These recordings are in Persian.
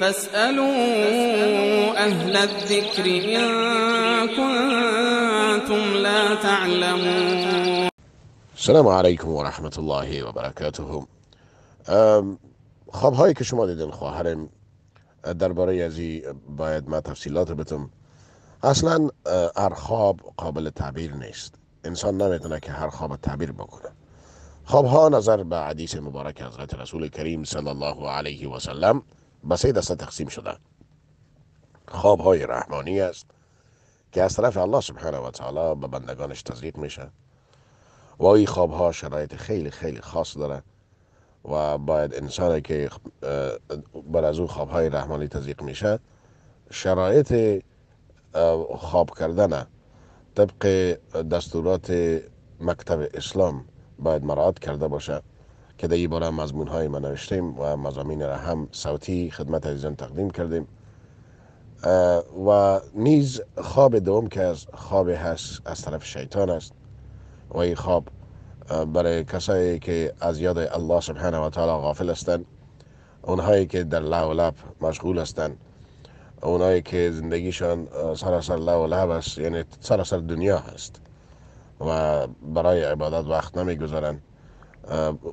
فاسألوا أهل الذكر إن كنتم لا تعلمون السلام عليكم و رحمت الله و برکاته هایی که شما دیدین خواهرم درباره ازی باید ما تفصیلات بتم اصلا هر خواب قابل تعبیر نیست انسان نمیتونه که هر خواب تعبیر بکنه ها نظر به حدیث مبارک حضرت رسول کریم صلی الله علیه و سلم به سه دسته تقسیم شده. خواب های رحمانی است که از طرف الله سبحانه و تعالی به بندگانش تزریق میشه و این خواب ها شرایط خیلی خیلی خاص داره و باید انسانی که بر از او خواب های رحمانی تزریق میشه شرایط خواب کردن طبق دستورات مکتب اسلام باید مراعات کرده باشه که در این باره مضمون های ما نوشتیم و مضامین را هم صوتی خدمت عزیزان تقدیم کردیم و نیز خواب دوم که از خواب هست از طرف شیطان است و این خواب برای کسایی که از یاد الله سبحانه و تعالی غافل هستند اونهایی که در لعب و لب مشغول هستند اونهایی که زندگیشان سراسر لعب و لب است یعنی سراسر دنیا هست و برای عبادت وقت نمیگذارند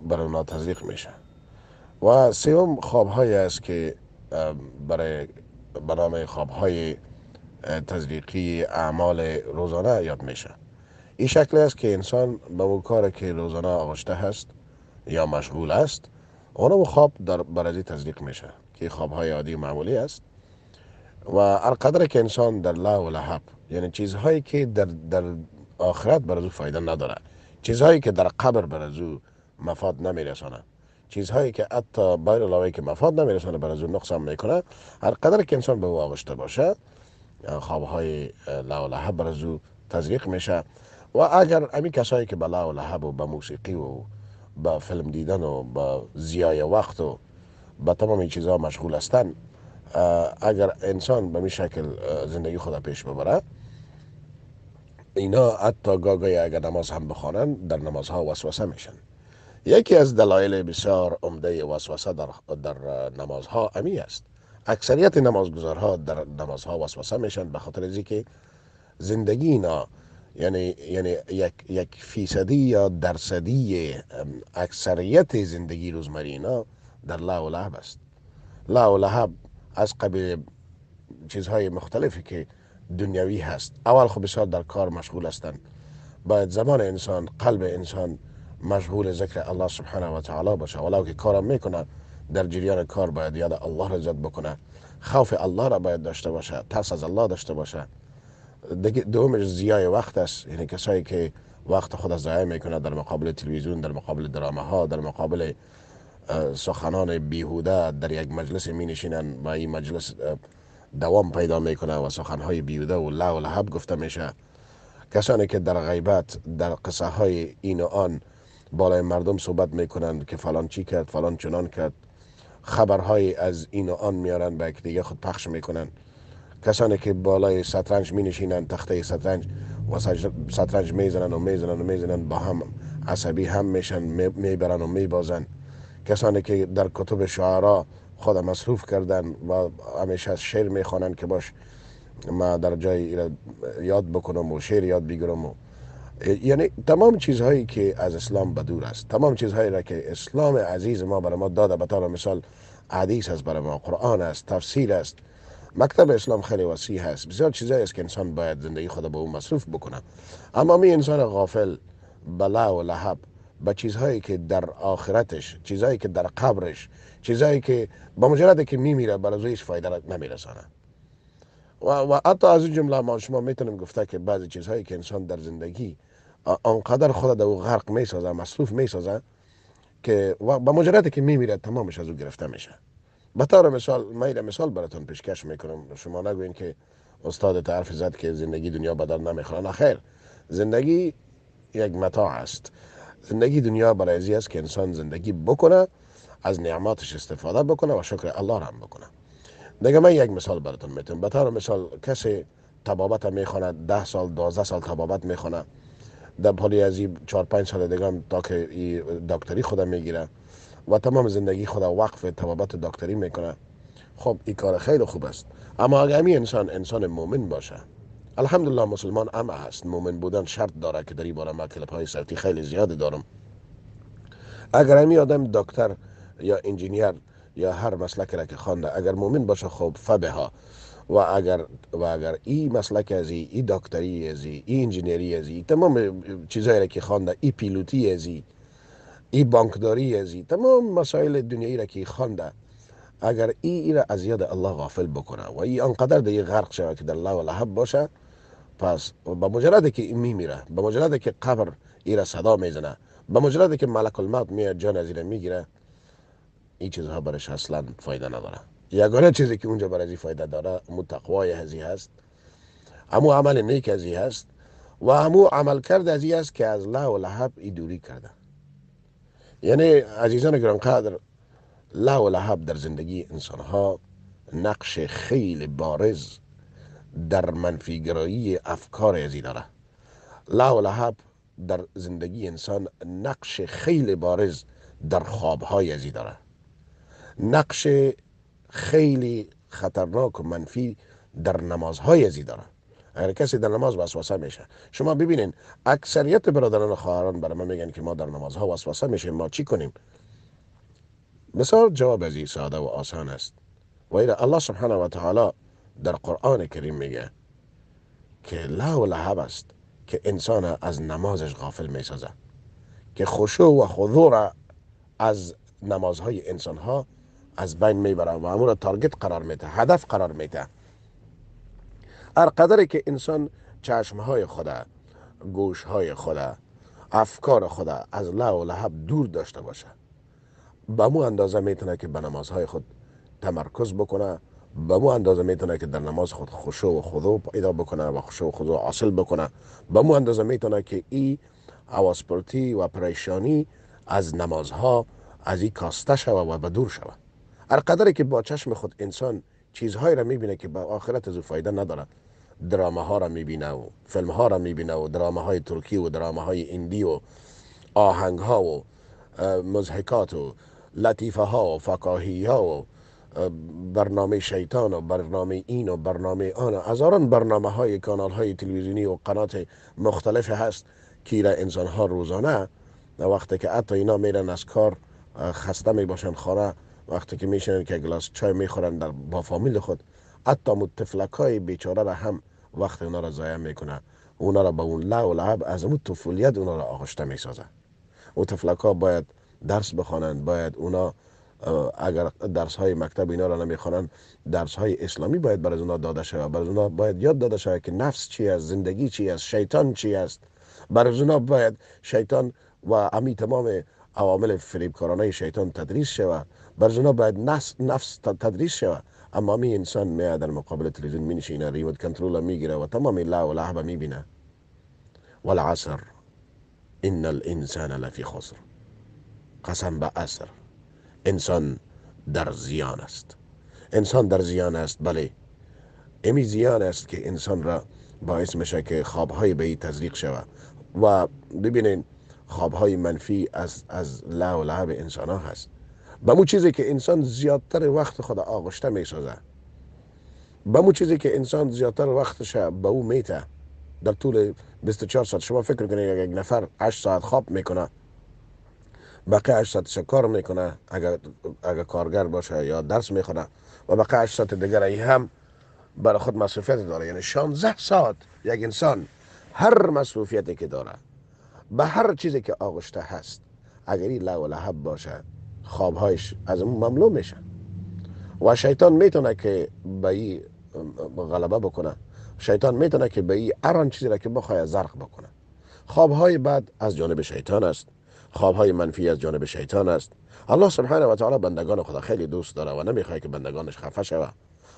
برای اونا میشه و سیوم خواب هایی است که برای برنامه خواب های تزریقی اعمال روزانه یاد میشه این شکل است که انسان به اون کار که روزانه آغشته هست یا مشغول است اونو خواب در برازی تزریق میشه که خواب های عادی معمولی است و ارقدر که انسان در لا و لحب یعنی چیزهایی که در, در آخرت برازو فایده نداره چیزهایی که در قبر برازو مفاد نمیرسانه چیزهایی که حتی باید علاوه که مفاد نمیرسانه برای نقص نقصان میکنه هر قدر که انسان به او آغشته باشه خوابهای بر برای زو تزریق میشه و اگر امی کسایی که به لحب و به موسیقی و با فلم دیدن و با زیای وقت و به تمام این چیزها مشغول هستن اگر انسان به این شکل زندگی خود پیش ببره اینا حتی گاگای اگر نماز هم بخوانند در نمازها وسوسه میشن یکی از دلایل بسیار عمده وسوسه در, در نمازها امی است اکثریت نمازگزارها در نمازها وسوسه میشن به خاطر از که زندگی اینا یعنی یعنی یک, یک فیصدی یا درصدی اکثریت زندگی روزمره اینا در لا و لحب است لا و لحب از قبیل چیزهای مختلفی که دنیوی هست اول خب بسیار در کار مشغول هستند باید زمان انسان قلب انسان مشغول ذکر الله سبحانه و تعالی باشه ولو که کارم میکنه در جریان کار باید یاد الله را زد بکنه خوف الله را باید داشته باشه ترس از الله داشته باشه دومش زیای وقت است یعنی کسایی که وقت خود ضایع میکنه در مقابل تلویزیون در مقابل درامه ها در مقابل سخنان بیهوده در یک مجلس می نشینن و این مجلس دوام پیدا میکنه و سخنهای بیهوده و لع و گفته میشه کسانی که در غیبت در قصه های این و آن بالای مردم صحبت میکنند که فلان چی کرد فلان چنان کرد خبرهای از این و آن میارن به دیگه خود پخش میکنن کسانی که بالای شطرنج می نشینن تخته شطرنج و شطرنج میزنن و میزنن و میزنن با هم عصبی هم میشن میبرن و میبازن کسانی که در کتب شعرا خود مصروف کردن و همیشه از شعر میخوانن که باش ما در جای یاد بکنم و شعر یاد بگیرم و یعنی تمام چیزهایی که از اسلام بدور است تمام چیزهایی را که اسلام عزیز ما برای ما داده به مثال حدیث است برای ما قرآن است تفسیر است مکتب اسلام خیلی وسیع هست بسیار چیزایی است که انسان باید زندگی خود به اون مصروف بکنه اما می انسان غافل بلا و لحب به چیزهایی که در آخرتش چیزهایی که در قبرش چیزهایی که با مجرد که میمیره برای زویش فایده نمیرسانه و, و حتی از این جمله ما شما میتونیم گفته که بعضی چیزهایی که انسان در زندگی آنقدر خود او غرق میسازه مصروف میسازه که به مجرد که میمیره تمامش از او گرفته میشه به طور مثال من مثال براتون پیشکش میکنم شما نگوین که استاد تعرف زد که زندگی دنیا بدر نمیخوان خیر زندگی یک متاع است زندگی دنیا برای است که انسان زندگی بکنه از نعماتش استفاده بکنه و شکر الله را هم بکنه دیگه من یک مثال براتون میتونم به طور مثال کسی تبابت میخونه ده سال دوازده سال تبابت میخونه در پالی از این چهار پنج سال دیگه هم تا که دکتری خودم میگیره و تمام زندگی خود وقف تبابت دکتری میکنه خب این کار خیلی خوب است اما اگر امی انسان انسان مؤمن باشه الحمدلله مسلمان اما هست مؤمن بودن شرط داره که در این باره مکلپ های صوتی خیلی زیاد دارم اگر امی آدم دکتر یا انجینیر یا هر مسلکی را که خوانده اگر مؤمن باشه خوب خب ها و اگر و اگر ای مسلک ازی، ای, دکتری ازی، ای, انجینری ازی، تمام چیزایی را که خوانده ای پیلوتی ازی، ای بانکداری ازی تمام مسائل دنیایی را که خوانده اگر ای ای را از یاد الله غافل بکنه و ای آنقدر دیگه غرق شود که در الله و لحب باشه پس با مجرد که این میره، به مجرد که قبر ای را صدا میزنه به مجرد که ملک الموت میاد جان از ای را میگیره این چیزها برش اصلا فایده نداره یگانه چیزی که اونجا برای فایده داره امو تقوای هزی هست امو عمل نیک هزی هست و امو عمل کرد هزی است که از له و لحب ای دوری کرده یعنی عزیزان گرانقدر له و لحب در زندگی انسان ها نقش خیلی بارز در منفیگرایی افکار ازی داره لا و لحب در زندگی انسان نقش خیلی بارز در خوابهای ازی داره نقش خیلی خطرناک و منفی در نمازهای ازی دارن اگر کسی در نماز وسوسه میشه شما ببینین اکثریت برادران و خواهران برای ما میگن که ما در نمازها وسوسه میشیم ما چی کنیم مثال جواب ازی ساده و آسان است و الله سبحانه و تعالی در قرآن کریم میگه که لا لحب است که انسان از نمازش غافل میسازه که خشوع و خضوع از نمازهای انسانها از بین میبره و امور تارگت قرار میده هدف قرار میده هر قدری که انسان چشم های خدا گوش های خدا افکار خدا از لا و لحب دور داشته باشه به مو اندازه میتونه که به نمازهای خود تمرکز بکنه به مو اندازه میتونه که در نماز خود خشوع و خضوع پیدا بکنه و خشوع و خضوع حاصل بکنه به مو اندازه میتونه که ای حواسپرتی و پریشانی از نمازها از این کاسته شوه و به دور شوه هر قدری که با چشم خود انسان چیزهایی را میبینه که به آخرت از فایده ندارد درامه ها را میبینه و فیلم ها را میبینه و درامه های ترکی و درامه های اندی و آهنگ ها و مزهکات و لطیفه ها و فقاهی ها و برنامه شیطان و برنامه این و برنامه آن و هزاران برنامه های کانال های تلویزیونی و قنات مختلف هست که را انسان ها روزانه وقتی که حتی اینا میرن از کار خسته میباشن خوره وقتی که میشنن که گلاس چای میخورن در با فامیل خود حتی متفلک های بیچاره را هم وقت اونا را ضایع میکنه اونا را به اون لع و لعب از اون طفولیت اونا را آغشته میسازه او تفلک ها باید درس بخوانند باید اونا اگر درس های مکتب اینا را نمیخوانند درس های اسلامی باید بر از اونا داده شود برای از اونا باید یاد داده شود که نفس چی است زندگی چی است شیطان چی است بر باید شیطان و امی تمام عوامل فریبکارانه شیطان تدریس شود بر جناب باید نفس, نفس تدریس شود اما می انسان می در مقابل تلویزیون می نشینه ریموت می میگیره و تمام لا و لحبه می بینه والعصر ان الانسان لفی خسر قسم به عصر انسان در زیان است انسان در زیان است بله امی زیان است که انسان را باعث میشه که خوابهای به تزریق شود و ببینین خوابهای منفی از, از لا و لعب انسان ها هست به مو چیزی که انسان زیادتر وقت خود آغشته می سازه به مو چیزی که انسان زیادتر وقتش به او میته در طول 24 ساعت شما فکر کنید اگر یک نفر 8 ساعت خواب میکنه بقیه 8 ساعتش کار میکنه اگر, اگر کارگر باشه یا درس میخونه و بقیه 8 ساعت دیگر ای هم برای خود مسئولیت داره یعنی 16 ساعت یک انسان هر مسئولیتی که داره به هر چیزی که آغشته هست اگر این لا لحب باشه خوابهایش از اون مملو میشن و شیطان میتونه که به این غلبه بکنه شیطان میتونه که به این هر چیزی را که بخواه زرق بکنه خوابهای بعد از جانب شیطان است خوابهای منفی از جانب شیطان است الله سبحانه و تعالی بندگان خدا خیلی دوست داره و نمیخواد که بندگانش خفه شوه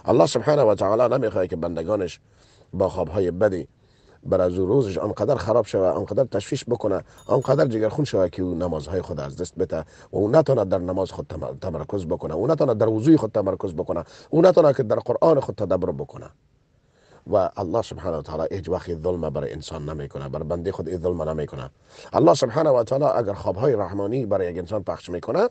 الله سبحانه و تعالی نمیخواد که بندگانش با خوابهای بدی از روزش آنقدر خراب شوه آنقدر تشویش بکنه آنقدر خون شوه که او نمازهای خود از دست بده و او نتونه در نماز خود تمرکز بکنه او نتونه در وضوی خود تمرکز بکنه او نتونه که در قرآن خود تدبر بکنه و الله سبحانه و تعالی هیچ وقت ظلم بر انسان نمیکنه بر بنده خود این ظلم نمیکنه الله سبحانه و تعالی اگر خواب های رحمانی برای یک انسان پخش میکنه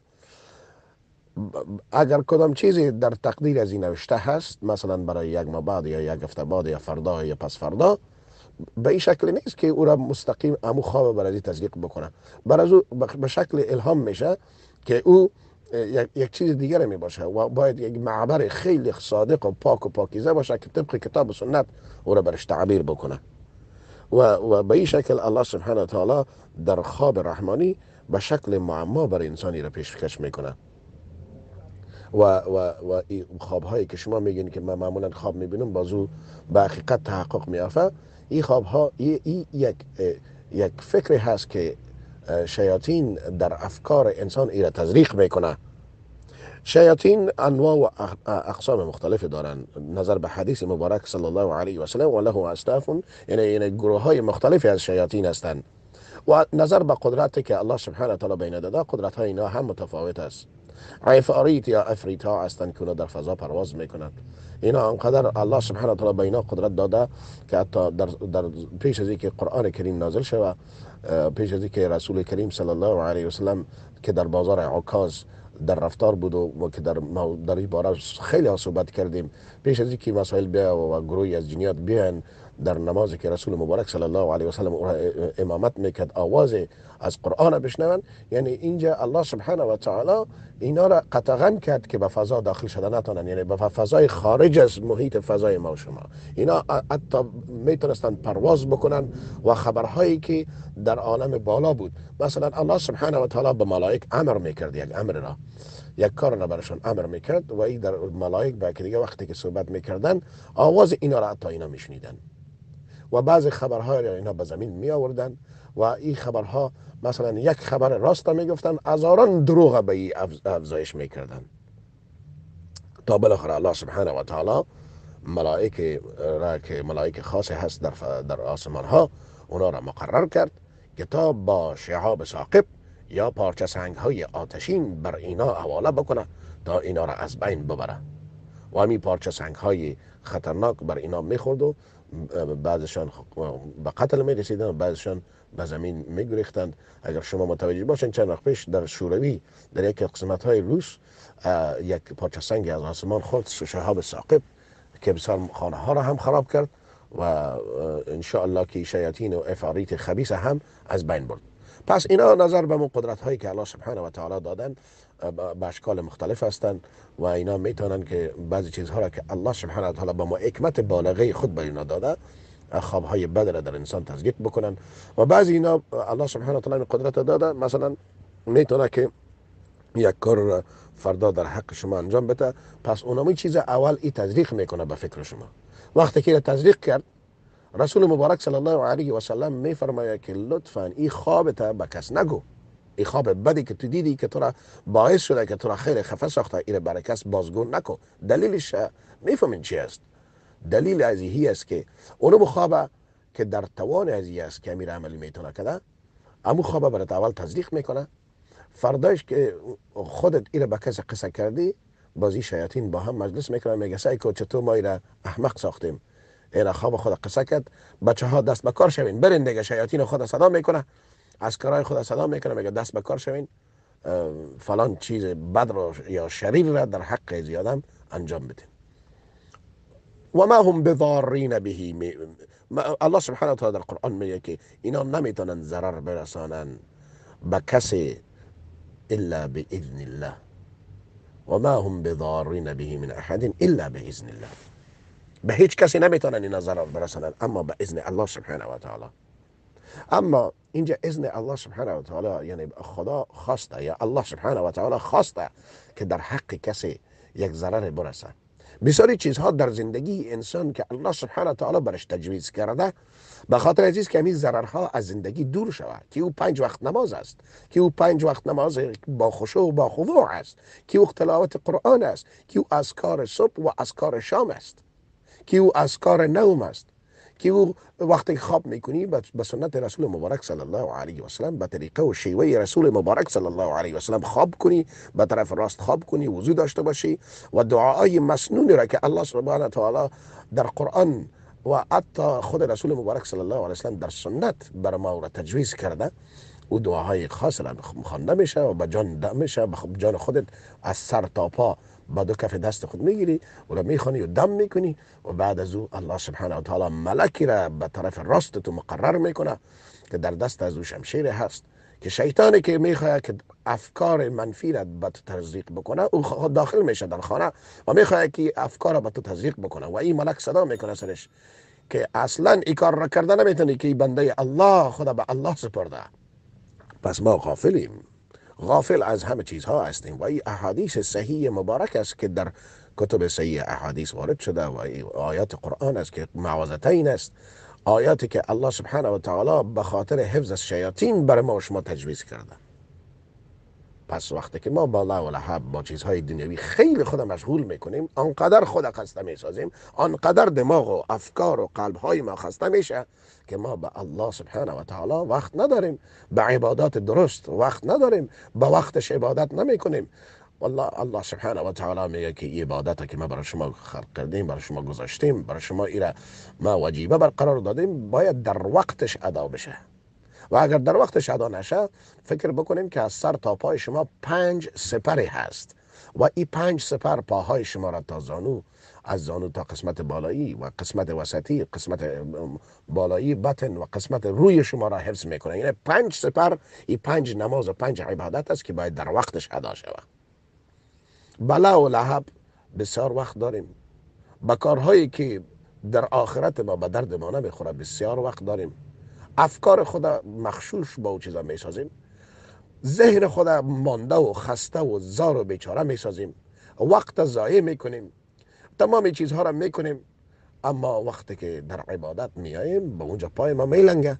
اگر کدام چیزی در تقدیر از این نوشته هست مثلا برای یک ما بعد یا یک هفته بعد یا فردا یا پس فردا به این شکل نیست که او را مستقیم امو خواب برای تذکیق بکنه برای او به شکل الهام میشه که او یک چیز دیگر می باشه و باید یک معبر خیلی صادق و پاک و پاکیزه باشه که طبق کتاب سنت او را برش تعبیر بکنه و, و به این شکل الله سبحانه و تعالی در خواب رحمانی به شکل معما بر انسانی را پیشکش میکنه و, و, و خواب هایی که شما میگین که من معمولا خواب میبینم بازو به حقیقت تحقق میافه این خواب ها ای یک, یک فکری هست که شیاطین در افکار انسان ای را تزریق میکنه شیاطین انواع و اقسام مختلف دارن. نظر به حدیث مبارک صلی الله علیه و سلم و له یعنی, یعنی گروه های مختلفی از شیاطین هستند و نظر به قدرتی که الله سبحانه و تعالی بین داده قدرت های اینا هم متفاوت است عفاریت یا افریت ها هستند که در فضا پرواز میکنند اینا انقدر الله سبحانه و تعالی به اینا قدرت داده که حتی در, در پیش از اینکه قرآن کریم نازل شود پیش از اینکه رسول کریم صلی الله علیه و سلم که در بازار عکاز در رفتار بود و که در در این باره خیلی صحبت کردیم پیش از اینکه مسائل بیا و گروهی از جنیات بیان در نمازی که رسول مبارک صلی الله علیه و سلم امامت میکرد آواز از قرآن بشنون یعنی اینجا الله سبحانه و تعالی اینا را قطغن کرد که به فضا داخل شده نتونن یعنی به فضای خارج از محیط فضای ما و شما اینا حتی میتونستند پرواز بکنن و خبرهایی که در عالم بالا بود مثلا الله سبحانه و تعالی به ملائک امر میکرد یک امر را یک کار را برشان امر میکرد و این در ملائک به دیگه وقتی که صحبت میکردن آواز اینا را حتی اینا میشنیدن و بعضی خبرها را اینا به زمین می آوردن و این خبرها مثلا یک خبر راست می گفتن هزاران دروغ به این افزایش می کردن تا بالاخره الله سبحانه و تعالی ملائک را که ملائک خاصی هست در, در آسمان ها اونا را مقرر کرد کتاب با شعاب ساقب یا پارچه سنگ های آتشین بر اینا حواله بکنه تا اینا را از بین ببره و همین پارچه سنگ های خطرناک بر اینا میخورد و بعضشان به قتل می رسیدن بعضشان به زمین می گریختند اگر شما متوجه باشین چند وقت پیش در شوروی در یک قسمت های روس یک پارچه سنگ از آسمان خورد شهاب ساقب که بسیار خانه ها را هم خراب کرد و انشاءالله که شیاطین و افاریت خبیص هم از بین برد پس اینا نظر به من قدرت هایی که الله سبحانه و تعالی دادند به اشکال مختلف هستند و اینا میتونن که بعضی چیزها را که الله سبحانه و تعالی با ما حکمت بالغه خود به اینا داده های بد را در انسان تزریق بکنن و بعضی اینا الله سبحانه و تعالی قدرت داده مثلا میتونه که یک کار فردا در حق شما انجام بده پس اونمی چیز اول ای تزریق میکنه به فکر شما وقتی که تزریق کرد رسول مبارک صلی الله علیه و سلم میفرماید که لطفا این خوابت به کس نگو ای خواب بدی که تو دیدی که تو را باعث شده که تو را خیر خفه ساخته ایره برای کس بازگون نکن دلیلش میفهمین چی است دلیل از است که اونو خواب که در توان از است که امیر عملی میتونه کده امو خوابه برای اول تزریق میکنه فرداش که خودت ایره به کسی قصه کردی بازی شیاطین با هم مجلس میکنه میگه سعی کو چطور ما ایره احمق ساختیم ایره خواب خود قصه کرد بچه ها دست به کار شوین برین دیگه شیاطین خود صدا میکنه از خدا خود صدا میکنم میگه دست به کار شوین فلان چیز بد را یا شریر را در حق زیادم انجام بدین و ما هم بضارین بهی الله سبحانه و تعالی در قرآن میگه که اینا نمیتونن ضرر برسانن به کسی الا باذن الله و ما هم بضارین به من احد الا باذن الله به هیچ کسی نمیتونن اینا ضرر برسانن اما به اذن الله سبحانه و تعالی اما اینجا اذن الله سبحانه و تعالی یعنی خدا خواسته یا الله سبحانه و تعالی خواسته که در حق کسی یک ضرر برسه بسیاری چیزها در زندگی انسان که الله سبحانه و تعالی برش تجویز کرده به خاطر عزیز که همین ضررها از زندگی دور شود که او پنج وقت نماز است که او پنج وقت نماز با خشوع و با خضوع است که او تلاوت قرآن است که او از کار صبح و از کار شام است که او از کار نوم است که او وقتی خواب میکنی به سنت رسول مبارک صلی الله علیه و سلم به طریقه و شیوه رسول مبارک صلی الله علیه و سلم خواب کنی به طرف راست خواب کنی وضو داشته باشی و دعای مسنون را که الله سبحانه تعالی در قرآن و حتی خود رسول مبارک صلی الله علیه و سلم در سنت بر ما را تجویز کرده او دعاهای خاص را خوانده میشه و به جان میشه به جان خودت از سر تا پا با دو کف دست خود میگیری و را میخوانی و دم میکنی و بعد از او الله سبحانه و تعالی ملکی را به طرف راست تو مقرر میکنه که در دست از او شمشیر هست که شیطانی که میخواد که افکار منفی را به تو تزریق بکنه او داخل میشه در خانه و میخواهد که افکار را به تو تزریق بکنه و این ملک صدا میکنه سرش که اصلا این کار را کرده نمیتونی که بنده الله خدا به الله سپرده پس ما غافلیم غافل از همه چیزها هستیم و این احادیث صحیح مبارک است که در کتب صحیح احادیث وارد شده و آیات قرآن است که معوضتین است آیاتی که الله سبحانه و تعالی به خاطر حفظ شیاطین بر ما شما تجویز کرده پس وقتی که ما با و لحب با چیزهای دنیوی خیلی خود مشغول میکنیم آنقدر خود خسته میسازیم آنقدر دماغ و افکار و قلبهای ما خسته میشه که ما به الله سبحانه و تعالی وقت نداریم به عبادات درست وقت نداریم به وقتش عبادت نمیکنیم والله الله سبحانه و تعالی میگه که عبادت که ما برای شما خلق کردیم برای شما گذاشتیم برای شما ایره ما وجیبه برقرار دادیم باید در وقتش ادا بشه و اگر در وقتش ادا نشد فکر بکنیم که از سر تا پای شما پنج سپری هست و این پنج سپر پاهای شما را تا زانو از زانو تا قسمت بالایی و قسمت وسطی قسمت بالایی بطن و قسمت روی شما را حفظ میکنه یعنی پنج سپر این پنج نماز و پنج عبادت است که باید در وقتش ادا شود بلا و لحب بسیار وقت داریم به کارهایی که در آخرت ما به درد ما نمیخوره بسیار وقت داریم افکار خود مخشوش با او چیزا میسازیم ذهن خود مانده و خسته و زار و بیچاره میسازیم وقت ضایع میکنیم تمام چیزها را میکنیم اما وقتی که در عبادت آییم به اونجا پای ما میلنگه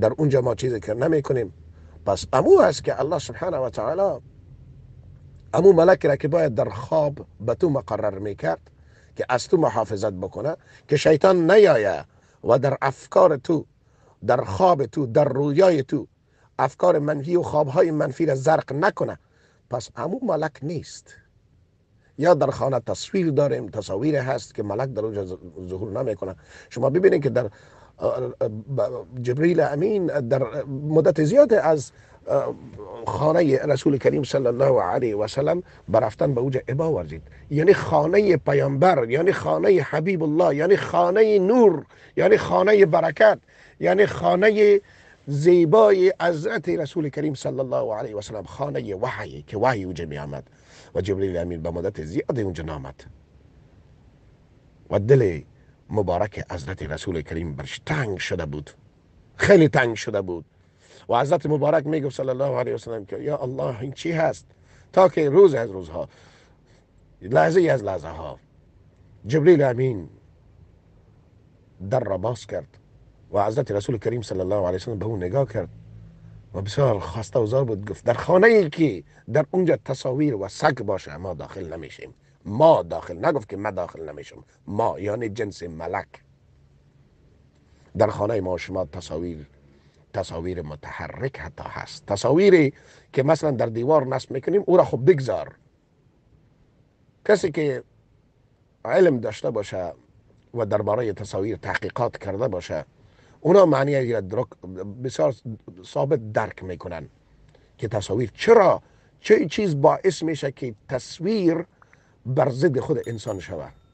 در اونجا ما چیزی که نمیکنیم پس امو هست که الله سبحانه و تعالی امو ملک را که باید در خواب به تو مقرر میکرد که از تو محافظت بکنه که شیطان نیایه و در افکار تو در خواب تو در رویای تو افکار منفی و خوابهای منفی را زرق نکنه پس امو ملک نیست یا در خانه تصویر داریم تصاویر هست که ملک در اونجا ظهور نمیکنه شما ببینید که در جبریل امین در مدت زیاد از خانه رسول کریم صلی الله علیه و سلم برفتن به اوج عبا ورزید یعنی خانه پیامبر یعنی خانه حبیب الله یعنی خانه نور یعنی خانه برکت یعنی خانه زیبای عزت رسول کریم صلی الله علیه و سلم خانه وحی که وحی اونجا می آمد و جبریل امین به مدت زیاد اونجا نامد و دل مبارک حضرت رسول کریم برش تنگ شده بود خیلی تنگ شده بود و حضرت مبارک میگفت صلی الله علیه و سلم که یا الله این چی هست تا که روز از روزها لحظه از لحظه ها جبریل امین در را باز کرد و حضرت رسول کریم صلی الله علیه وسلم به او نگاه کرد و بسیار خواسته و زار بود گفت در خانه ای که در اونجا تصاویر و سگ باشه ما داخل نمیشیم ما داخل نگفت که ما داخل نمیشم ما یعنی جنس ملک در خانه ما شما تصاویر تصاویر متحرک حتی هست تصاویری که مثلا در دیوار نصب میکنیم او را خب بگذار کسی که علم داشته باشه و درباره تصاویر تحقیقات کرده باشه اونا معنی درک بسیار ثابت درک میکنن که تصاویر چرا چه چیز باعث میشه که تصویر بر ضد خود انسان شود